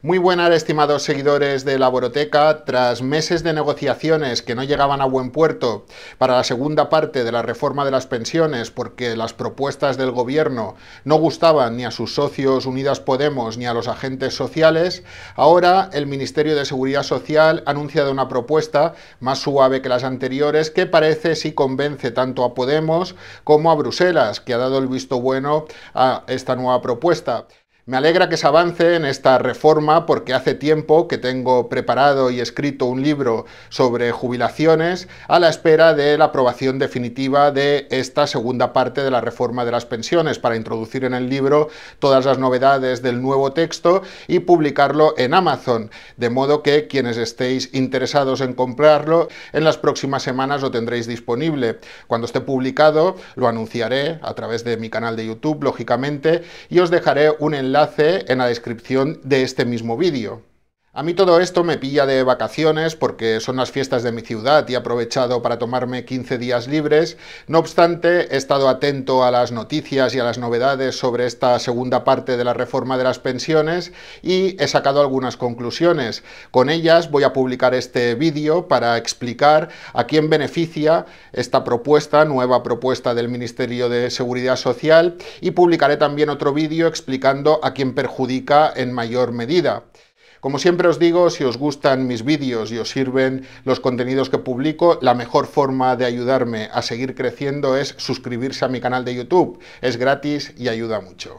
Muy buenas, estimados seguidores de la Boroteca. Tras meses de negociaciones que no llegaban a buen puerto para la segunda parte de la reforma de las pensiones, porque las propuestas del gobierno no gustaban ni a sus socios Unidas Podemos ni a los agentes sociales, ahora el Ministerio de Seguridad Social ha anunciado una propuesta más suave que las anteriores que parece si sí convence tanto a Podemos como a Bruselas, que ha dado el visto bueno a esta nueva propuesta. Me alegra que se avance en esta reforma porque hace tiempo que tengo preparado y escrito un libro sobre jubilaciones a la espera de la aprobación definitiva de esta segunda parte de la reforma de las pensiones para introducir en el libro todas las novedades del nuevo texto y publicarlo en Amazon, de modo que quienes estéis interesados en comprarlo en las próximas semanas lo tendréis disponible. Cuando esté publicado lo anunciaré a través de mi canal de YouTube, lógicamente, y os dejaré un enlace en la descripción de este mismo vídeo. A mí todo esto me pilla de vacaciones porque son las fiestas de mi ciudad y he aprovechado para tomarme 15 días libres. No obstante, he estado atento a las noticias y a las novedades sobre esta segunda parte de la reforma de las pensiones y he sacado algunas conclusiones. Con ellas voy a publicar este vídeo para explicar a quién beneficia esta propuesta, nueva propuesta del Ministerio de Seguridad Social y publicaré también otro vídeo explicando a quién perjudica en mayor medida. Como siempre os digo, si os gustan mis vídeos y os sirven los contenidos que publico, la mejor forma de ayudarme a seguir creciendo es suscribirse a mi canal de YouTube. Es gratis y ayuda mucho.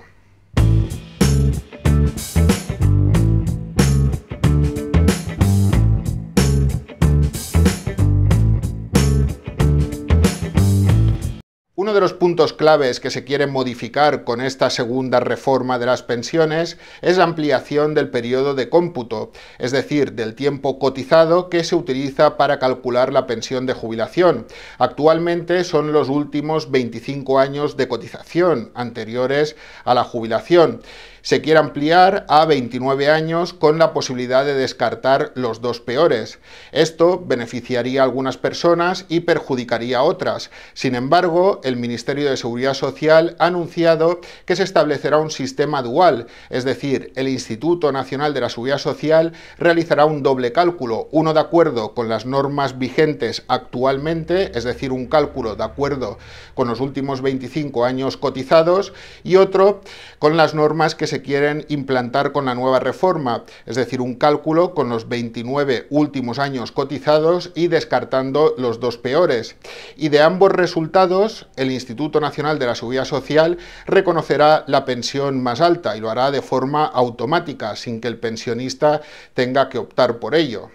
uno de los puntos claves que se quiere modificar con esta segunda reforma de las pensiones es la ampliación del periodo de cómputo, es decir, del tiempo cotizado que se utiliza para calcular la pensión de jubilación. Actualmente son los últimos 25 años de cotización anteriores a la jubilación se quiere ampliar a 29 años con la posibilidad de descartar los dos peores. Esto beneficiaría a algunas personas y perjudicaría a otras. Sin embargo, el Ministerio de Seguridad Social ha anunciado que se establecerá un sistema dual, es decir, el Instituto Nacional de la Seguridad Social realizará un doble cálculo, uno de acuerdo con las normas vigentes actualmente, es decir, un cálculo de acuerdo con los últimos 25 años cotizados, y otro con las normas que se quieren implantar con la nueva reforma, es decir, un cálculo con los 29 últimos años cotizados y descartando los dos peores. Y de ambos resultados, el el Instituto Nacional de la Seguridad Social reconocerá la pensión más alta y lo hará de forma automática, sin que el pensionista tenga que optar por ello.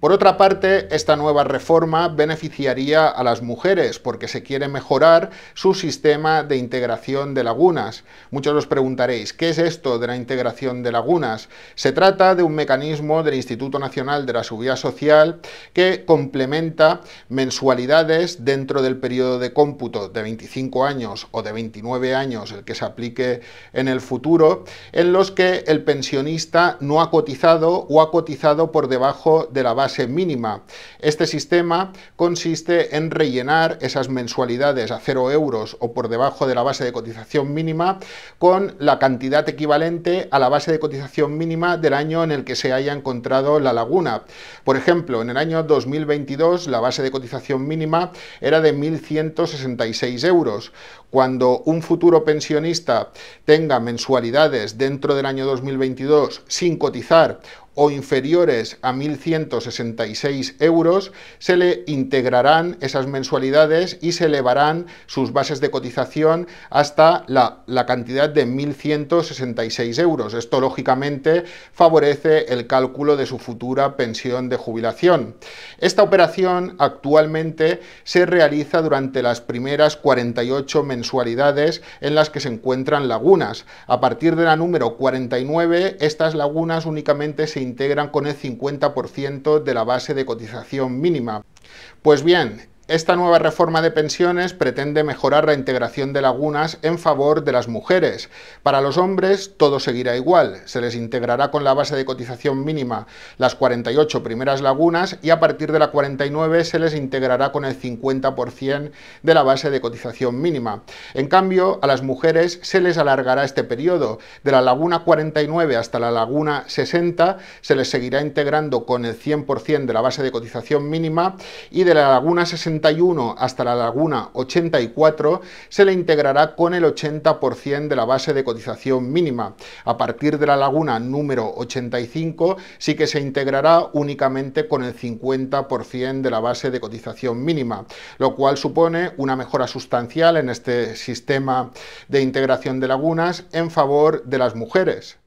Por otra parte, esta nueva reforma beneficiaría a las mujeres porque se quiere mejorar su sistema de integración de lagunas. Muchos os preguntaréis, ¿qué es esto de la integración de lagunas? Se trata de un mecanismo del Instituto Nacional de la Seguridad Social que complementa mensualidades dentro del periodo de cómputo de 25 años o de 29 años, el que se aplique en el futuro, en los que el pensionista no ha cotizado o ha cotizado por debajo de la base mínima. Este sistema consiste en rellenar esas mensualidades a 0 euros o por debajo de la base de cotización mínima con la cantidad equivalente a la base de cotización mínima del año en el que se haya encontrado la laguna. Por ejemplo, en el año 2022 la base de cotización mínima era de 1.166 euros. Cuando un futuro pensionista tenga mensualidades dentro del año 2022 sin cotizar o inferiores a 1.166 euros, se le integrarán esas mensualidades y se elevarán sus bases de cotización hasta la, cantidad de 1.166 euros. Esto, lógicamente, favorece el cálculo de su futura pensión de jubilación. Esta operación actualmente se realiza durante las primeras 48 mensualidades en las que se encuentran lagunas. A partir de la número 49, estas lagunas únicamente se integran con el 50% de la base de cotización mínima. Pues bien, esta nueva reforma de pensiones pretende mejorar la integración de lagunas en favor de las mujeres. Para los hombres todo seguirá igual. Se les integrará con la base de cotización mínima las 48 primeras lagunas y a partir de la 49 se les integrará con el 50% de la base de cotización mínima. En cambio, a las mujeres se les alargará este periodo. De la laguna 49 hasta la laguna 60 se les seguirá integrando con el 100% de la base de cotización mínima y de la laguna 60 hasta la laguna 84 se le integrará con el 80% de la base de cotización mínima. A partir de la laguna número 85 sí que se integrará únicamente con el 50% de la base de cotización mínima, lo cual supone una mejora sustancial en este sistema de integración de lagunas en favor de las mujeres.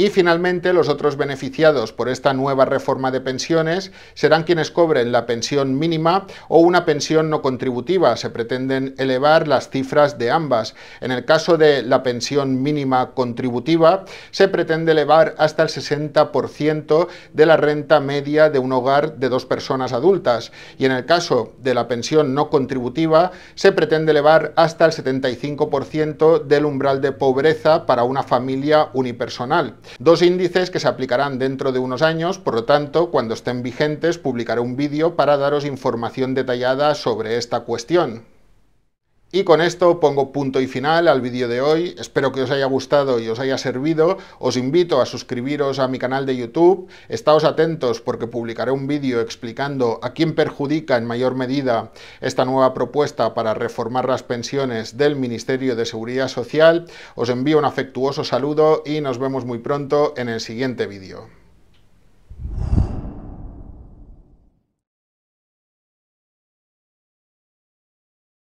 Y finalmente, los otros beneficiados por esta nueva reforma de pensiones serán quienes cobren la pensión mínima o una pensión no contributiva. Se pretenden elevar las cifras de ambas. En el caso de la pensión mínima contributiva, se pretende elevar hasta el 60% de la renta media de un hogar de dos personas adultas. Y en el caso de la pensión no contributiva, se pretende elevar hasta el 75% del umbral de pobreza para una familia unipersonal. Dos índices que se aplicarán dentro de unos años, por lo tanto, cuando estén vigentes publicaré un vídeo para daros información detallada sobre esta cuestión. Y con esto pongo punto y final al vídeo de hoy. Espero que os haya gustado y os haya servido. Os invito a suscribiros a mi canal de YouTube. Estáos atentos porque publicaré un vídeo explicando a quién perjudica en mayor medida esta nueva propuesta para reformar las pensiones del Ministerio de Seguridad Social. Os envío un afectuoso saludo y nos vemos muy pronto en el siguiente vídeo.